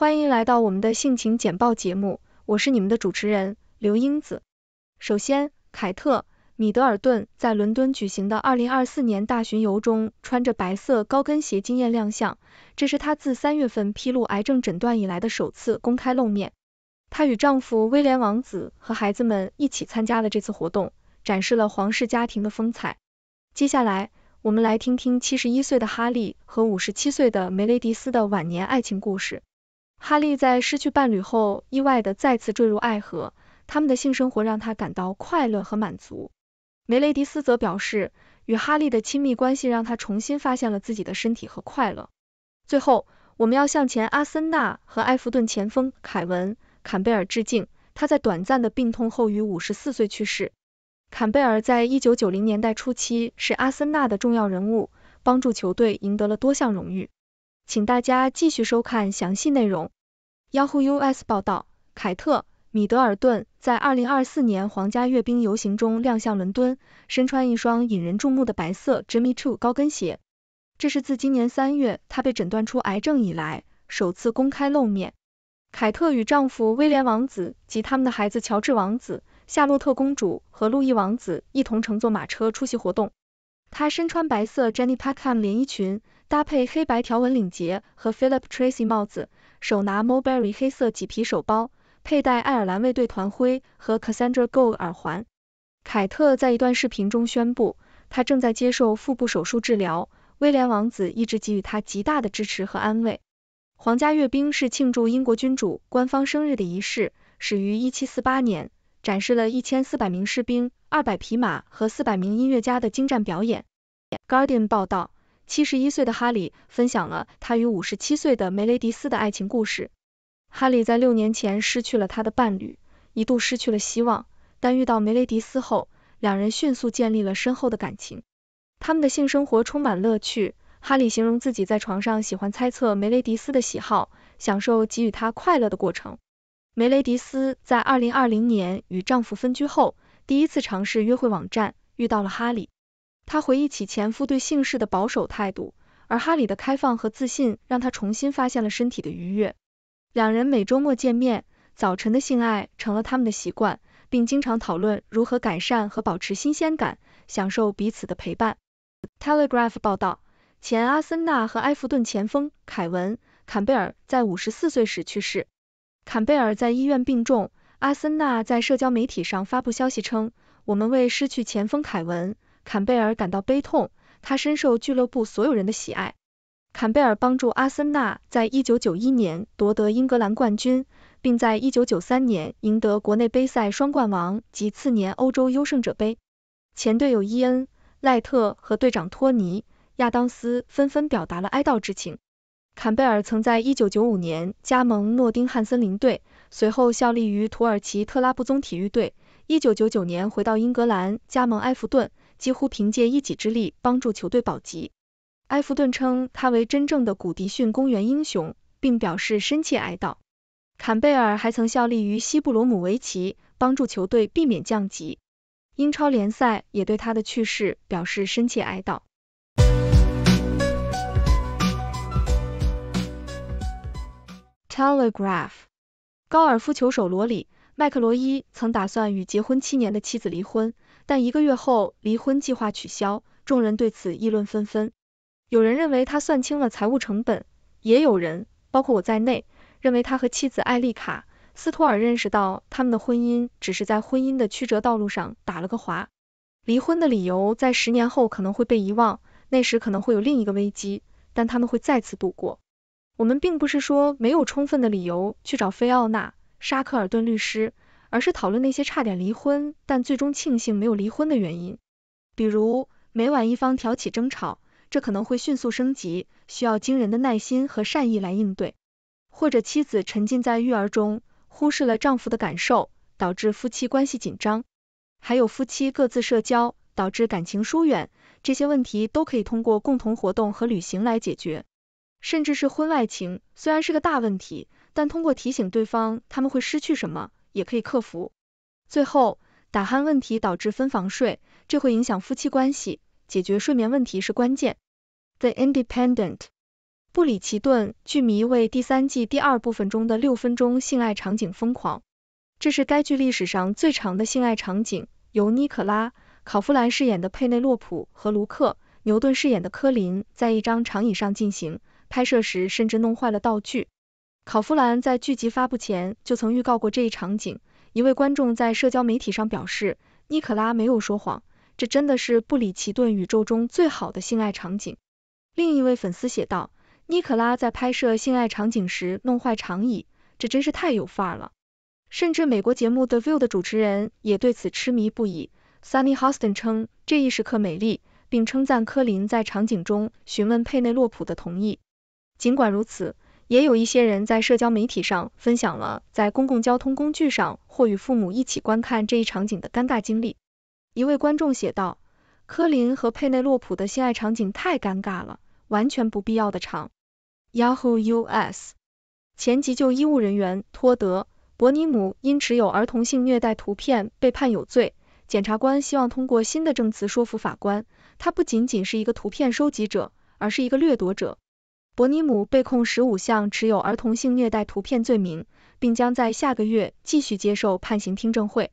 欢迎来到我们的性情简报节目，我是你们的主持人刘英子。首先，凯特·米德尔顿在伦敦举行的2024年大巡游中穿着白色高跟鞋惊艳亮相，这是她自三月份披露癌症诊断以来的首次公开露面。她与丈夫威廉王子和孩子们一起参加了这次活动，展示了皇室家庭的风采。接下来，我们来听听七十一岁的哈利和五十七岁的梅雷迪斯的晚年爱情故事。哈利在失去伴侣后，意外的再次坠入爱河。他们的性生活让他感到快乐和满足。梅雷迪斯则表示，与哈利的亲密关系让他重新发现了自己的身体和快乐。最后，我们要向前阿森纳和埃弗顿前锋凯文·坎贝尔致敬。他在短暂的病痛后于五十四岁去世。坎贝尔在一九九零年代初期是阿森纳的重要人物，帮助球队赢得了多项荣誉。请大家继续收看详细内容。Yahoo US 报道，凯特·米德尔顿在二零二四年皇家阅兵游行中亮相伦敦，身穿一双引人注目的白色 Jimmy Choo 高跟鞋。这是自今年三月她被诊断出癌症以来首次公开露面。凯特与丈夫威廉王子及他们的孩子乔治王子、夏洛特公主和路易王子一同乘坐马车出席活动。她身穿白色 Jenny Packham 连衣裙。搭配黑白条纹领结和 Philip Tracy 帽子，手拿 Mulberry 黑色麂皮手包，佩戴爱尔兰卫队团徽和 Cassandra Gold 耳环。凯特在一段视频中宣布，她正在接受腹部手术治疗，威廉王子一直给予她极大的支持和安慰。皇家阅兵是庆祝英国君主官方生日的仪式，始于一七四八年，展示了一千四百名士兵、二百匹马和四百名音乐家的精湛表演。Guardian 报道。七十一岁的哈里分享了他与五十七岁的梅雷迪斯的爱情故事。哈里在六年前失去了他的伴侣，一度失去了希望，但遇到梅雷迪斯后，两人迅速建立了深厚的感情。他们的性生活充满乐趣。哈里形容自己在床上喜欢猜测梅雷迪斯的喜好，享受给予他快乐的过程。梅雷迪斯在二零二零年与丈夫分居后，第一次尝试约会网站，遇到了哈里。他回忆起前夫对姓氏的保守态度，而哈里的开放和自信让他重新发现了身体的愉悦。两人每周末见面，早晨的性爱成了他们的习惯，并经常讨论如何改善和保持新鲜感，享受彼此的陪伴。Telegraph 报道，前阿森纳和埃弗顿前锋凯文·坎贝尔在五十四岁时去世。坎贝尔在医院病重，阿森纳在社交媒体上发布消息称：“我们为失去前锋凯文。”坎贝尔感到悲痛，他深受俱乐部所有人的喜爱。坎贝尔帮助阿森纳在一九九一年夺得英格兰冠军，并在一九九三年赢得国内杯赛双冠王及次年欧洲优胜者杯。前队友伊恩·赖特和队长托尼·亚当斯纷纷表达了哀悼之情。坎贝尔曾在一九九五年加盟诺丁汉森林队，随后效力于土耳其特拉布宗体育队，一九九九年回到英格兰加盟埃弗顿。几乎凭借一己之力帮助球队保级，埃弗顿称他为真正的古迪逊公园英雄，并表示深切哀悼。坎贝尔还曾效力于西布罗姆维奇，帮助球队避免降级。英超联赛也对他的去世表示深切哀悼。Telegraph 高尔夫球手罗里·麦克罗伊曾打算与结婚七年的妻子离婚。但一个月后，离婚计划取消，众人对此议论纷纷。有人认为他算清了财务成本，也有人，包括我在内，认为他和妻子艾丽卡·斯托尔认识到他们的婚姻只是在婚姻的曲折道路上打了个滑。离婚的理由在十年后可能会被遗忘，那时可能会有另一个危机，但他们会再次度过。我们并不是说没有充分的理由去找菲奥娜·沙克尔顿律师。而是讨论那些差点离婚但最终庆幸没有离婚的原因，比如每晚一方挑起争吵，这可能会迅速升级，需要惊人的耐心和善意来应对；或者妻子沉浸在育儿中，忽视了丈夫的感受，导致夫妻关系紧张；还有夫妻各自社交，导致感情疏远，这些问题都可以通过共同活动和旅行来解决，甚至是婚外情，虽然是个大问题，但通过提醒对方他们会失去什么。也可以克服。最后，打鼾问题导致分房睡，这会影响夫妻关系。解决睡眠问题是关键。The Independent：布里奇顿剧迷为第三季第二部分中的六分钟性爱场景疯狂，这是该剧历史上最长的性爱场景，由尼可拉·考夫兰饰演的佩内洛普和卢克·牛顿饰演的科林在一张长椅上进行，拍摄时甚至弄坏了道具。考夫兰在剧集发布前就曾预告过这一场景。一位观众在社交媒体上表示，尼可拉没有说谎，这真的是布里奇顿宇宙中最好的性爱场景。另一位粉丝写道，尼可拉在拍摄性爱场景时弄坏长椅，这真是太有范儿了。甚至美国节目《The View》的主持人也对此痴迷不已。Sunny h o s t o n 称这一时刻美丽，并称赞科林在场景中询问佩内洛普的同意。尽管如此，也有一些人在社交媒体上分享了在公共交通工具上或与父母一起观看这一场景的尴尬经历。一位观众写道：“科林和佩内洛普的性爱场景太尴尬了，完全不必要的长。” Yahoo US 前急救医务人员托德·伯尼姆因持有儿童性虐待图片被判有罪，检察官希望通过新的证词说服法官，他不仅仅是一个图片收集者，而是一个掠夺者。伯尼姆被控十五项持有儿童性虐待图片罪名，并将在下个月继续接受判刑听证会。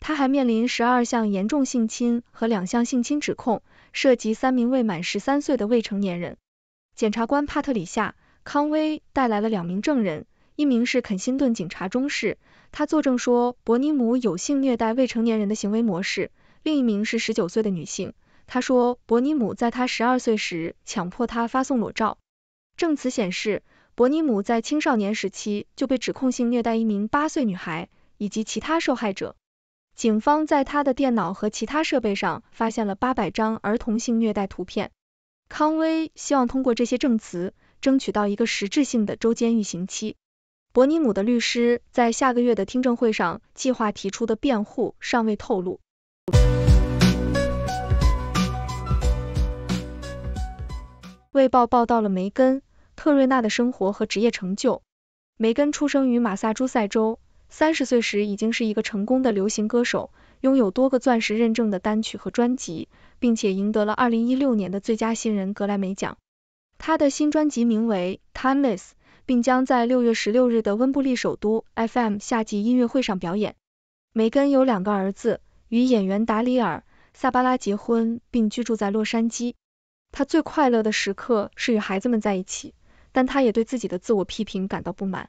他还面临十二项严重性侵和两项性侵指控，涉及三名未满十三岁的未成年人。检察官帕特里夏·康威带来了两名证人，一名是肯辛顿警察中士，他作证说伯尼姆有性虐待未成年人的行为模式；另一名是十九岁的女性，她说伯尼姆在她十二岁时强迫她发送裸照。证词显示，伯尼姆在青少年时期就被指控性虐待一名八岁女孩以及其他受害者。警方在他的电脑和其他设备上发现了八百张儿童性虐待图片。康威希望通过这些证词争取到一个实质性的周监狱刑期。伯尼姆的律师在下个月的听证会上计划提出的辩护尚未透露。卫报报道了梅根。特瑞娜的生活和职业成就。梅根出生于马萨诸塞州，三十岁时已经是一个成功的流行歌手，拥有多个钻石认证的单曲和专辑，并且赢得了二零一六年的最佳新人格莱美奖。他的新专辑名为《Timeless》，并将在六月十六日的温布利首都 FM 夏季音乐会上表演。梅根有两个儿子，与演员达里尔·萨巴拉结婚并居住在洛杉矶。他最快乐的时刻是与孩子们在一起。但他也对自己的自我批评感到不满。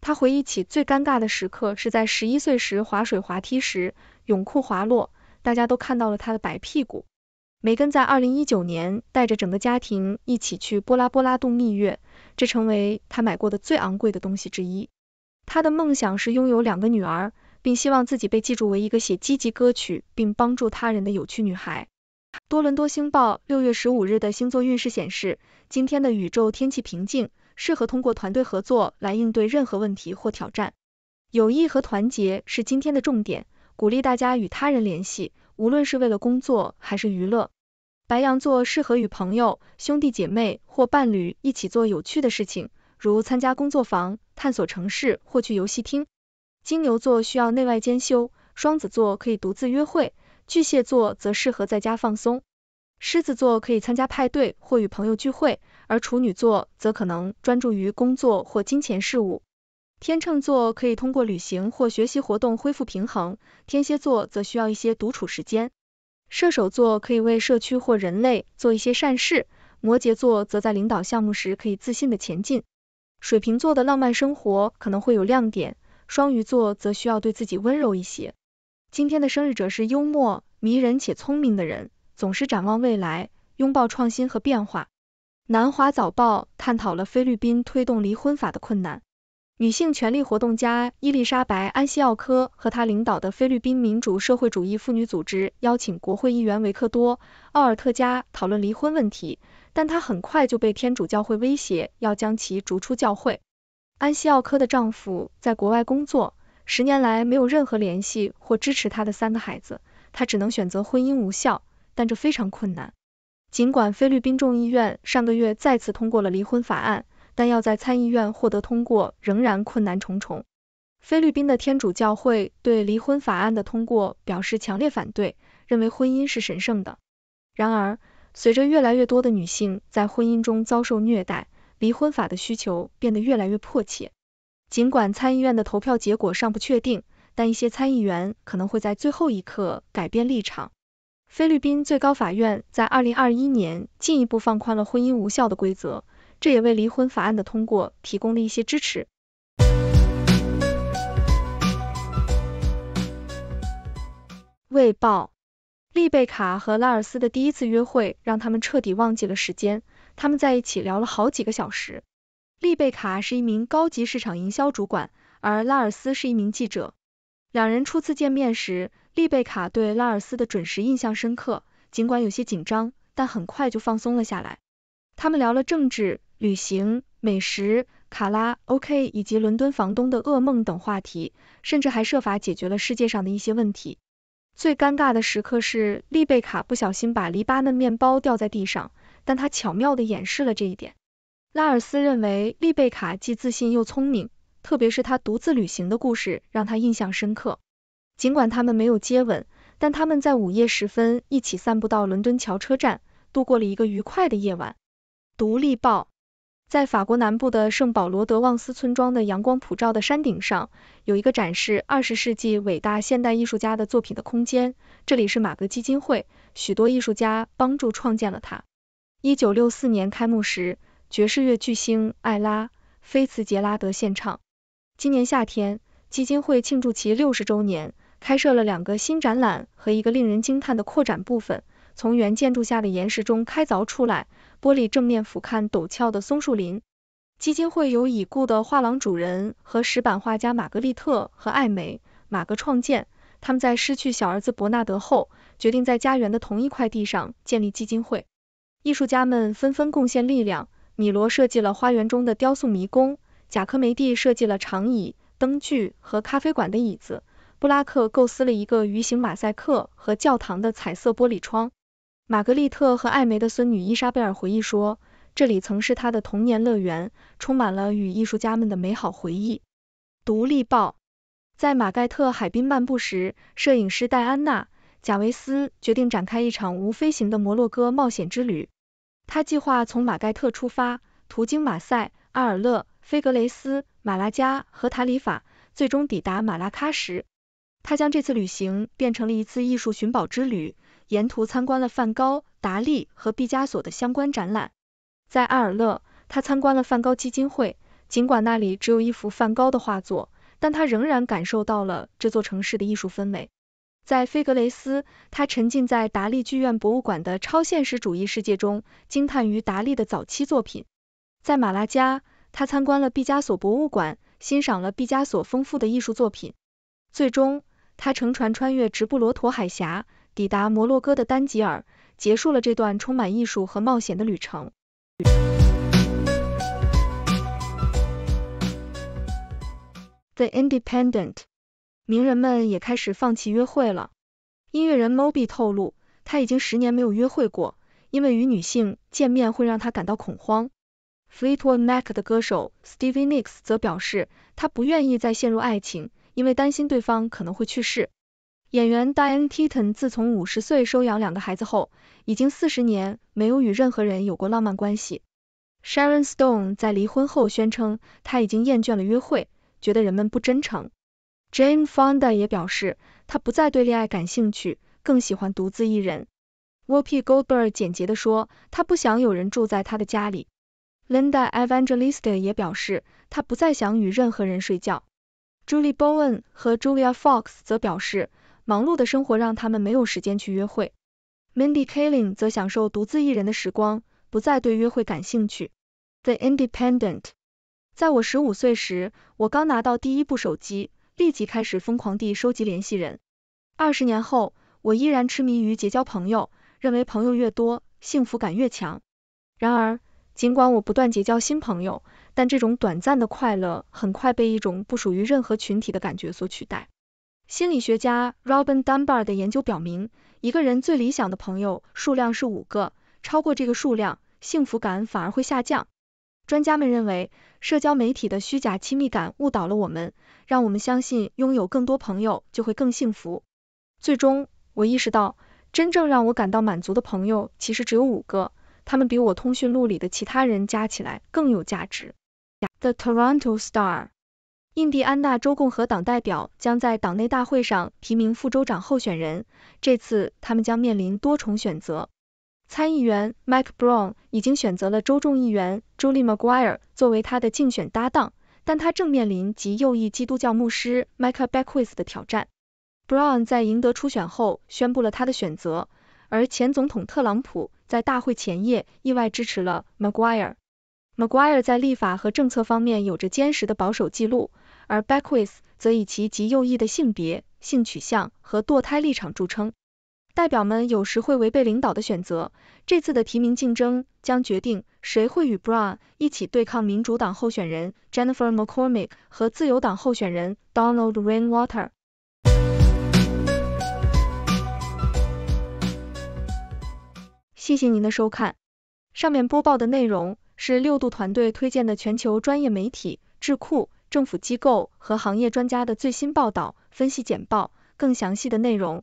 他回忆起最尴尬的时刻是在十一岁时滑水滑梯时，泳裤滑落，大家都看到了他的白屁股。梅根在二零一九年带着整个家庭一起去波拉波拉度蜜月，这成为他买过的最昂贵的东西之一。他的梦想是拥有两个女儿，并希望自己被记住为一个写积极歌曲并帮助他人的有趣女孩。多伦多星报六月十五日的星座运势显示，今天的宇宙天气平静，适合通过团队合作来应对任何问题或挑战。友谊和团结是今天的重点，鼓励大家与他人联系，无论是为了工作还是娱乐。白羊座适合与朋友、兄弟姐妹或伴侣一起做有趣的事情，如参加工作坊、探索城市或去游戏厅。金牛座需要内外兼修，双子座可以独自约会。巨蟹座则适合在家放松，狮子座可以参加派对或与朋友聚会，而处女座则可能专注于工作或金钱事务。天秤座可以通过旅行或学习活动恢复平衡，天蝎座则需要一些独处时间。射手座可以为社区或人类做一些善事，摩羯座则在领导项目时可以自信的前进。水瓶座的浪漫生活可能会有亮点，双鱼座则需要对自己温柔一些。今天的生日者是幽默、迷人且聪明的人，总是展望未来，拥抱创新和变化。南华早报探讨了菲律宾推动离婚法的困难。女性权利活动家伊丽莎白·安西奥科和她领导的菲律宾民主社会主义妇女组织邀请国会议员维克多·奥尔特加讨论离婚问题，但她很快就被天主教会威胁要将其逐出教会。安西奥科的丈夫在国外工作。十年来没有任何联系或支持他的三个孩子，他只能选择婚姻无效，但这非常困难。尽管菲律宾众议院上个月再次通过了离婚法案，但要在参议院获得通过仍然困难重重。菲律宾的天主教会对离婚法案的通过表示强烈反对，认为婚姻是神圣的。然而，随着越来越多的女性在婚姻中遭受虐待，离婚法的需求变得越来越迫切。尽管参议院的投票结果尚不确定，但一些参议员可能会在最后一刻改变立场。菲律宾最高法院在2021年进一步放宽了婚姻无效的规则，这也为离婚法案的通过提供了一些支持。卫报：丽贝卡和拉尔斯的第一次约会让他们彻底忘记了时间，他们在一起聊了好几个小时。丽贝卡是一名高级市场营销主管，而拉尔斯是一名记者。两人初次见面时，丽贝卡对拉尔斯的准时印象深刻，尽管有些紧张，但很快就放松了下来。他们聊了政治、旅行、美食、卡拉 OK 以及伦敦房东的噩梦等话题，甚至还设法解决了世界上的一些问题。最尴尬的时刻是丽贝卡不小心把黎巴嫩面包掉在地上，但她巧妙地掩饰了这一点。拉尔斯认为丽贝卡既自信又聪明，特别是他独自旅行的故事让他印象深刻。尽管他们没有接吻，但他们在午夜时分一起散步到伦敦桥车站，度过了一个愉快的夜晚。《独立报》在法国南部的圣保罗德旺斯村庄的阳光普照的山顶上，有一个展示二十世纪伟大现代艺术家的作品的空间，这里是马格基金会，许多艺术家帮助创建了它。一九六四年开幕时。爵士乐巨星艾拉·菲茨杰拉德献唱。今年夏天，基金会庆祝其六十周年，开设了两个新展览和一个令人惊叹的扩展部分，从原建筑下的岩石中开凿出来，玻璃正面俯瞰陡峭的松树林。基金会由已故的画廊主人和石板画家玛格丽特和艾梅·马格创建。他们在失去小儿子伯纳德后，决定在家园的同一块地上建立基金会。艺术家们纷纷贡献力量。米罗设计了花园中的雕塑迷宫，贾科梅蒂设计了长椅、灯具和咖啡馆的椅子，布拉克构思了一个鱼形马赛克和教堂的彩色玻璃窗。玛格丽特和艾梅的孙女伊莎贝尔回忆说，这里曾是她的童年乐园，充满了与艺术家们的美好回忆。独立报在马盖特海滨漫步时，摄影师戴安娜·贾维斯决定展开一场无飞行的摩洛哥冒险之旅。他计划从马盖特出发，途经马赛、阿尔勒、菲格雷斯、马拉加和塔里法，最终抵达马拉喀什。他将这次旅行变成了一次艺术寻宝之旅，沿途参观了梵高、达利和毕加索的相关展览。在阿尔勒，他参观了梵高基金会，尽管那里只有一幅梵高的画作，但他仍然感受到了这座城市的艺术氛围。在菲格雷斯，他沉浸在达利剧院博物馆的超现实主义世界中，惊叹于达利的早期作品。在马拉加，他参观了毕加索博物馆，欣赏了毕加索丰富的艺术作品。最终，他乘船穿越直布罗陀海峡，抵达摩洛哥的丹吉尔，结束了这段充满艺术和冒险的旅程。The Independent 名人们也开始放弃约会了。音乐人 Moby 透露，他已经十年没有约会过，因为与女性见面会让他感到恐慌。Fleetwood Mac 的歌手 Stevie Nicks 则表示，他不愿意再陷入爱情，因为担心对方可能会去世。演员 Diane Keaton 自从五十岁收养两个孩子后，已经四十年没有与任何人有过浪漫关系。Sharon Stone 在离婚后宣称，他已经厌倦了约会，觉得人们不真诚。Jane Fonda 也表示，她不再对恋爱感兴趣，更喜欢独自一人。w o o i y Goldberg 简洁地说，她不想有人住在她的家里。Linda Evangelista 也表示，她不再想与任何人睡觉。Julie Bowen 和 Julia Fox 则表示，忙碌的生活让他们没有时间去约会。Mindy Kaling 则享受独自一人的时光，不再对约会感兴趣。The Independent，在我十五岁时，我刚拿到第一部手机。立即开始疯狂地收集联系人。二十年后，我依然痴迷于结交朋友，认为朋友越多，幸福感越强。然而，尽管我不断结交新朋友，但这种短暂的快乐很快被一种不属于任何群体的感觉所取代。心理学家 Robin Dunbar 的研究表明，一个人最理想的朋友数量是五个，超过这个数量，幸福感反而会下降。专家们认为，社交媒体的虚假亲密感误导了我们，让我们相信拥有更多朋友就会更幸福。最终，我意识到，真正让我感到满足的朋友其实只有五个，他们比我通讯录里的其他人加起来更有价值。The Toronto Star，印第安纳州共和党代表将在党内大会上提名副州长候选人，这次他们将面临多重选择。参议员 Mike Brown 已经选择了州众议员 Julie m c g u i r e 作为他的竞选搭档，但他正面临极右翼基督教牧师 m i a e b a c t h 的挑战。Brown 在赢得初选后宣布了他的选择，而前总统特朗普在大会前夜意外支持了 m c g u i r e m c g u i r e 在立法和政策方面有着坚实的保守记录，而 b a c k w t s 则以其极右翼的性别、性取向和堕胎立场著称。代表们有时会违背领导的选择。这次的提名竞争将决定谁会与 Brown 一起对抗民主党候选人 Jennifer McCormick 和自由党候选人 Donald Rainwater。谢谢您的收看。上面播报的内容是六度团队推荐的全球专业媒体、智库、政府机构和行业专家的最新报道、分析简报。更详细的内容。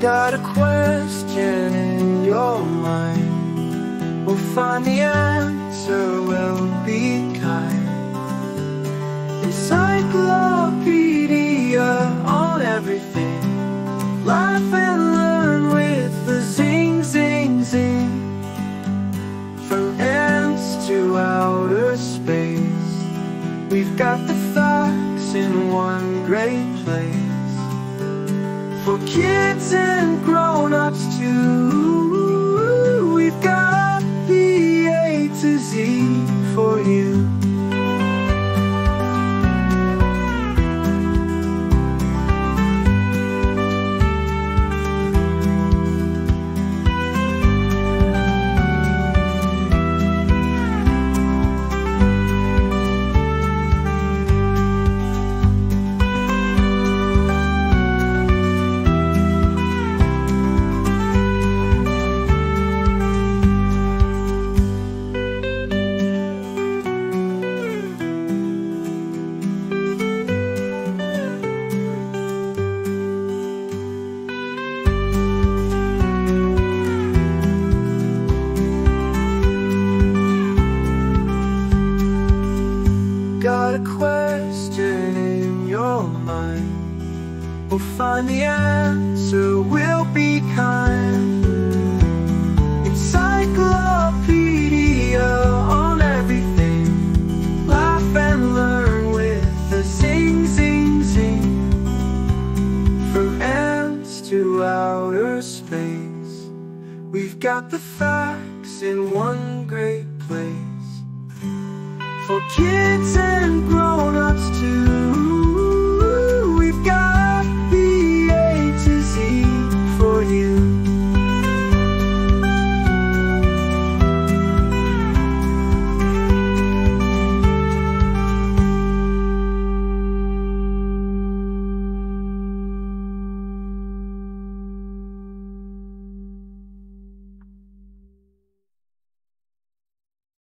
got a question in your mind We'll find the answer, we'll be kind Encyclopedia on everything Laugh and learn with the zing, zing, zing From ants to outer space We've got the facts in one great for kids and grown-ups too. outer space. We've got the facts in one great place for kids and grown-ups too.